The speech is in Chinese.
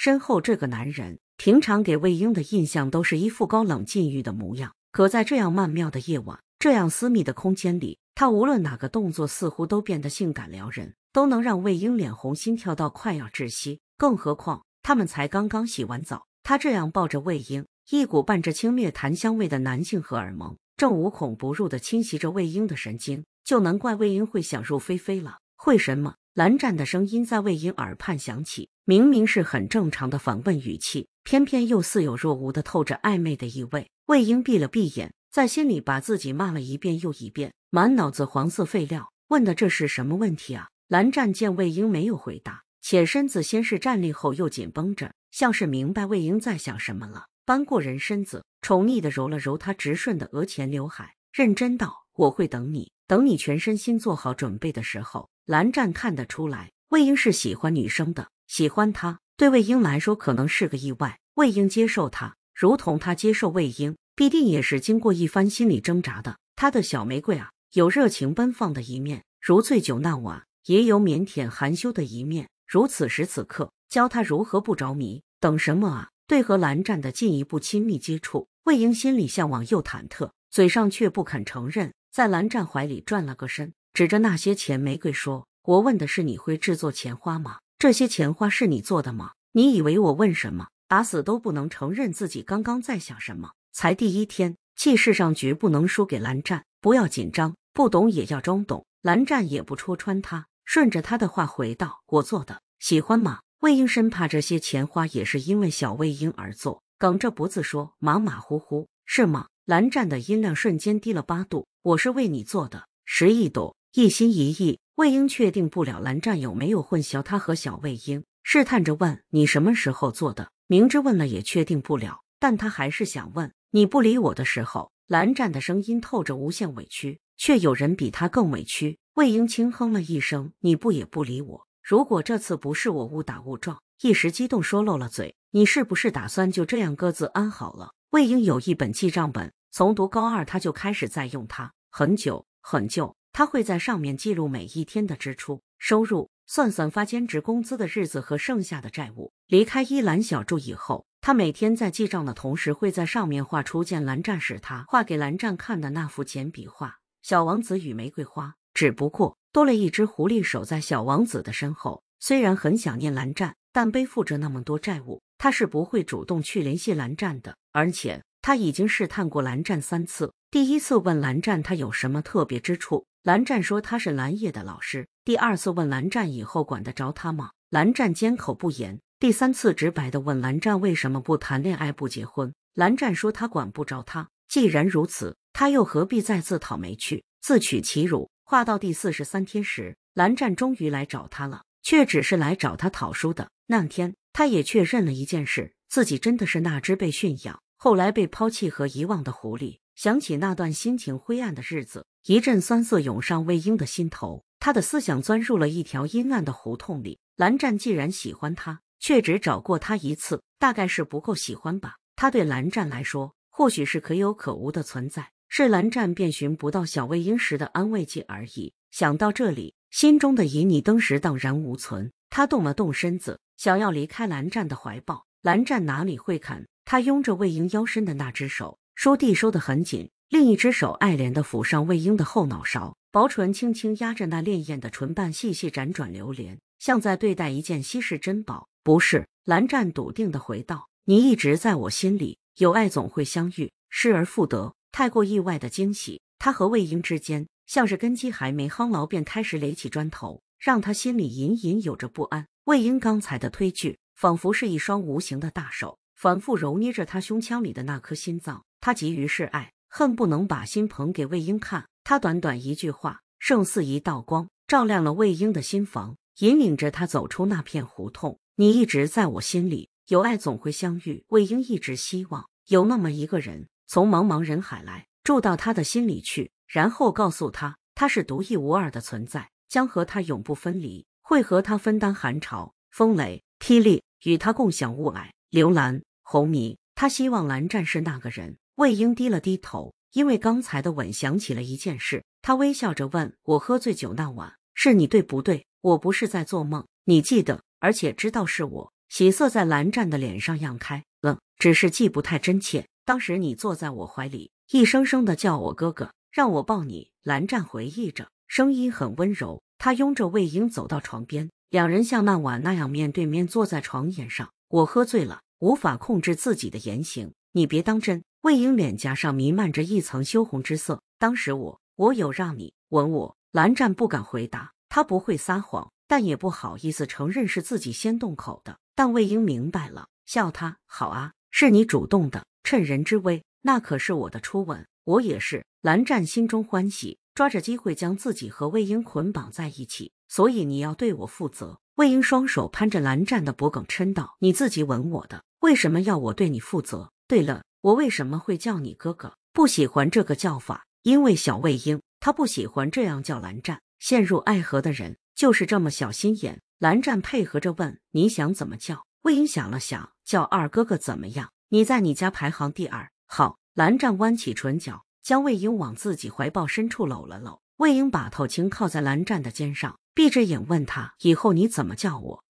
身后这个男人，平常给魏婴的印象都是一副高冷禁欲的模样，可在这样曼妙的夜晚，这样私密的空间里，他无论哪个动作，似乎都变得性感撩人，都能让魏婴脸红心跳到快要窒息。更何况他们才刚刚洗完澡，他这样抱着魏婴，一股伴着清冽檀香味的男性荷尔蒙，正无孔不入的侵袭着魏婴的神经，就能怪魏婴会想入非非了？会什么？蓝湛的声音在魏婴耳畔响起，明明是很正常的反问语气，偏偏又似有若无的透着暧昧的意味。魏婴闭了闭眼，在心里把自己骂了一遍又一遍，满脑子黄色废料，问的这是什么问题啊？蓝湛见魏婴没有回答，且身子先是站立，后又紧绷着，像是明白魏婴在想什么了，搬过人身子，宠溺的揉了揉他直顺的额前刘海，认真道：“我会等你，等你全身心做好准备的时候。”蓝湛看得出来，魏婴是喜欢女生的。喜欢他，对魏婴来说可能是个意外。魏婴接受他，如同他接受魏婴，必定也是经过一番心理挣扎的。他的小玫瑰啊，有热情奔放的一面，如醉酒那晚；也有腼腆含羞的一面，如此时此刻。教他如何不着迷，等什么啊？对和蓝湛的进一步亲密接触，魏婴心里向往又忐忑，嘴上却不肯承认，在蓝湛怀里转了个身。指着那些钱，玫瑰说：“我问的是你会制作钱花吗？这些钱花是你做的吗？你以为我问什么？打死都不能承认自己刚刚在想什么。才第一天，气势上绝不能输给蓝湛。不要紧张，不懂也要装懂。蓝湛也不戳穿他，顺着他的话回道：我做的，喜欢吗？魏婴生怕这些钱花也是因为小魏婴而做，梗着脖子说：马马虎虎，是吗？蓝湛的音量瞬间低了八度：我是为你做的，十亿朵。”一心一意，魏婴确定不了蓝湛有没有混淆他和小魏婴，试探着问：“你什么时候做的？”明知问了也确定不了，但他还是想问。你不理我的时候，蓝湛的声音透着无限委屈，却有人比他更委屈。魏婴轻哼了一声：“你不也不理我？如果这次不是我误打误撞，一时激动说漏了嘴，你是不是打算就这样各自安好了？”魏婴有一本记账本，从读高二他就开始在用它，很久很久。他会在上面记录每一天的支出、收入，算算发兼职工资的日子和剩下的债务。离开依兰小筑以后，他每天在记账的同时，会在上面画出见蓝湛时他画给蓝湛看的那幅简笔画《小王子与玫瑰花》，只不过多了一只狐狸守在小王子的身后。虽然很想念蓝湛，但背负着那么多债务，他是不会主动去联系蓝湛的。而且他已经试探过蓝湛三次，第一次问蓝湛他有什么特别之处。蓝湛说他是蓝叶的老师。第二次问蓝湛以后管得着他吗？蓝湛缄口不言。第三次直白的问蓝湛为什么不谈恋爱、不结婚？蓝湛说他管不着他。既然如此，他又何必再自讨没趣、自取其辱？话到第四十三天时，蓝湛终于来找他了，却只是来找他讨书的。那天，他也确认了一件事：自己真的是那只被驯养、后来被抛弃和遗忘的狐狸。想起那段心情灰暗的日子，一阵酸涩涌上魏婴的心头，他的思想钻入了一条阴暗的胡同里。蓝湛既然喜欢他，却只找过他一次，大概是不够喜欢吧。他对蓝湛来说，或许是可有可无的存在，是蓝湛遍寻不到小魏婴时的安慰剂而已。想到这里，心中的旖旎登时荡然无存。他动了动身子，想要离开蓝湛的怀抱，蓝湛哪里会肯？他拥着魏婴腰身的那只手。手地收得很紧，另一只手爱怜地抚上魏婴的后脑勺，薄唇轻轻压着那潋滟的唇瓣，细细辗转流连，像在对待一件稀世珍宝。不是，蓝湛笃定地回道：“你一直在我心里，有爱总会相遇，失而复得，太过意外的惊喜。”他和魏婴之间像是根基还没夯牢，便开始垒起砖头，让他心里隐隐有着不安。魏婴刚才的推拒，仿佛是一双无形的大手，反复揉捏着他胸腔里的那颗心脏。他急于示爱，恨不能把心捧给魏婴看。他短短一句话，胜似一道光，照亮了魏婴的心房，引领着他走出那片胡同。你一直在我心里，有爱总会相遇。魏婴一直希望有那么一个人，从茫茫人海来，住到他的心里去，然后告诉他，他是独一无二的存在，将和他永不分离，会和他分担寒潮、风雷、霹雳，与他共享雾霭、流岚、虹霓。他希望蓝湛是那个人。魏婴低了低头，因为刚才的吻想起了一件事，他微笑着问我：“喝醉酒那晚是你对不对？我不是在做梦，你记得，而且知道是我。”喜色在蓝湛的脸上漾开了，只是记不太真切。当时你坐在我怀里，一声声的叫我哥哥，让我抱你。蓝湛回忆着，声音很温柔。他拥着魏婴走到床边，两人像那晚那样面对面坐在床沿上。我喝醉了，无法控制自己的言行，你别当真。魏婴脸颊上弥漫着一层羞红之色。当时我，我有让你吻我。蓝湛不敢回答，他不会撒谎，但也不好意思承认是自己先动口的。但魏婴明白了，笑他好啊，是你主动的，趁人之危，那可是我的初吻，我也是。蓝湛心中欢喜，抓着机会将自己和魏婴捆绑在一起。所以你要对我负责。魏婴双手攀着蓝湛的脖梗，嗔道：“你自己吻我的，为什么要我对你负责？”对了。我为什么会叫你哥哥？不喜欢这个叫法，因为小魏婴他不喜欢这样叫。蓝湛陷入爱河的人就是这么小心眼。蓝湛配合着问：“你想怎么叫？”魏婴想了想，叫二哥哥怎么样？你在你家排行第二。好，蓝湛弯起唇角，将魏婴往自己怀抱深处搂了搂。魏婴把头轻靠在蓝湛的肩上，闭着眼问他：“以后你怎么叫我？”